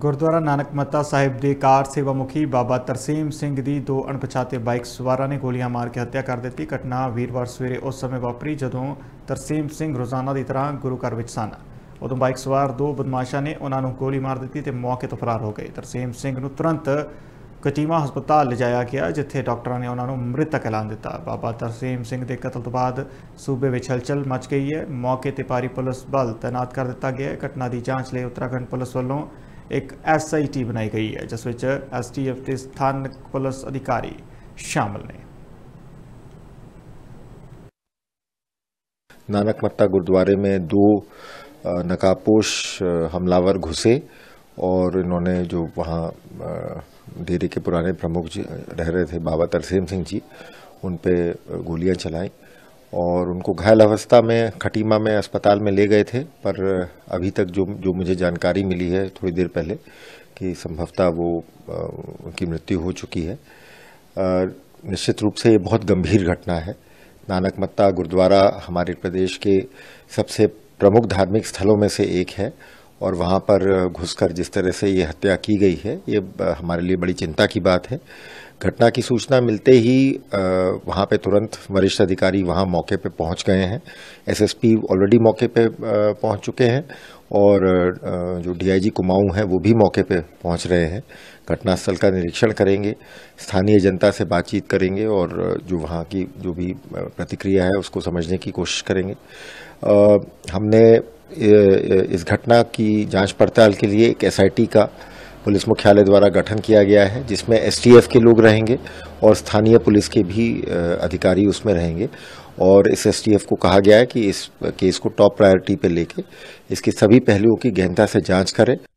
ਗੁਰਦੁਆਰਾ ਨਾਨਕ ਮੱਤਾ ਸਾਹਿਬ ਦੇ ਕਾਰ ਸੇਵਾ ਮੁਖੀ ਬਾਬਾ ਤਰਸੀਮ ਸਿੰਘ ਦੀ ਦੋ ਅਣਪਛਾਤੇ ਬਾਈਕ ਸਵਾਰਾਂ ਨੇ ਗੋਲੀਆਂ ਮਾਰ ਕੇ ਹੱਤਿਆ ਕਰ ਦਿੱਤੀ ਘਟਨਾ ਵੀਰਵਾਰ ਸਵੇਰੇ ਉਸ ਸਮੇਂ ਵਾਪਰੀ ਜਦੋਂ ਤਰਸੀਮ ਸਿੰਘ ਰੋਜ਼ਾਨਾ ਦੀ ਤਰ੍ਹਾਂ ਗੁਰੂ ਘਰ ਵਿੱਚ ਸਨ ਉਦੋਂ ਬਾਈਕ ਸਵਾਰ ਦੋ ਬਦਮਾਸ਼ਾਂ ਨੇ ਉਹਨਾਂ ਨੂੰ ਗੋਲੀ ਮਾਰ ਦਿੱਤੀ ਤੇ ਮੌਕੇ ਤੋਂ ਫਰਾਰ ਹੋ ਗਏ ਤਰਸੀਮ ਸਿੰਘ ਨੂੰ ਤੁਰੰਤ ਕਟੀਮਾ ਹਸਪਤਾਲ ਲਿਜਾਇਆ ਗਿਆ ਜਿੱਥੇ ਡਾਕਟਰਾਂ ਨੇ ਉਹਨਾਂ ਨੂੰ ਮ੍ਰਿਤਕ ਐਲਾਨ ਦਿੱਤਾ ਬਾਬਾ ਤਰਸੀਮ ਸਿੰਘ ਦੇ ਕਤਲ ਤੋਂ ਬਾਅਦ ਸੂਬੇ ਵਿੱਚ ਹਲਚਲ ਮਚ ਗਈ ਹੈ ਮੌਕੇ ਤੇ ਪਾਰੀ ਪੁਲਿਸ ਬਲ ਤਾਇਨਾਤ ਕਰ ਦਿੱਤਾ ਗਿਆ ਹੈ ਘਟਨਾ ਦੀ ਜਾਂਚ ਲਈ ਉੱਤਰਾਖੰਡ ਪੁਲਿਸ ਵੱਲੋਂ एक एस आई टी बनाई गई है जिस एस टी एफ के स्थानक पुलिस अधिकारी शामिल ने नानक मत्ता गुरुद्वारे में दो नकाबपोश हमलावर घुसे और इन्होंने जो वहाँ डेरे के पुराने प्रमुख जी रह रहे थे बाबा तरसेम सिंह जी उन पे गोलियां चलाई और उनको घायल अवस्था में खटीमा में अस्पताल में ले गए थे पर अभी तक जो जो मुझे जानकारी मिली है थोड़ी देर पहले कि संभवतः वो उनकी मृत्यु हो चुकी है निश्चित रूप से ये बहुत गंभीर घटना है नानक मत्ता गुरुद्वारा हमारे प्रदेश के सबसे प्रमुख धार्मिक स्थलों में से एक है और वहाँ पर घुसकर जिस तरह से ये हत्या की गई है ये हमारे लिए बड़ी चिंता की बात है घटना की सूचना मिलते ही वहाँ पे तुरंत वरिष्ठ अधिकारी वहाँ मौके पे पहुँच गए हैं एसएसपी ऑलरेडी मौके पे पहुँच चुके हैं और जो डीआईजी कुमाऊं हैं वो भी मौके पे पहुँच रहे हैं घटनास्थल का निरीक्षण करेंगे स्थानीय जनता से बातचीत करेंगे और जो वहाँ की जो भी प्रतिक्रिया है उसको समझने की कोशिश करेंगे हमने इस घटना की जाँच पड़ताल के लिए एक एस का पुलिस मुख्यालय द्वारा गठन किया गया है जिसमें एसटीएफ के लोग रहेंगे और स्थानीय पुलिस के भी अधिकारी उसमें रहेंगे और इस एसटीएफ को कहा गया है कि इस केस को टॉप प्रायोरिटी पे लेके इसके सभी पहलुओं की गहनता से जांच करें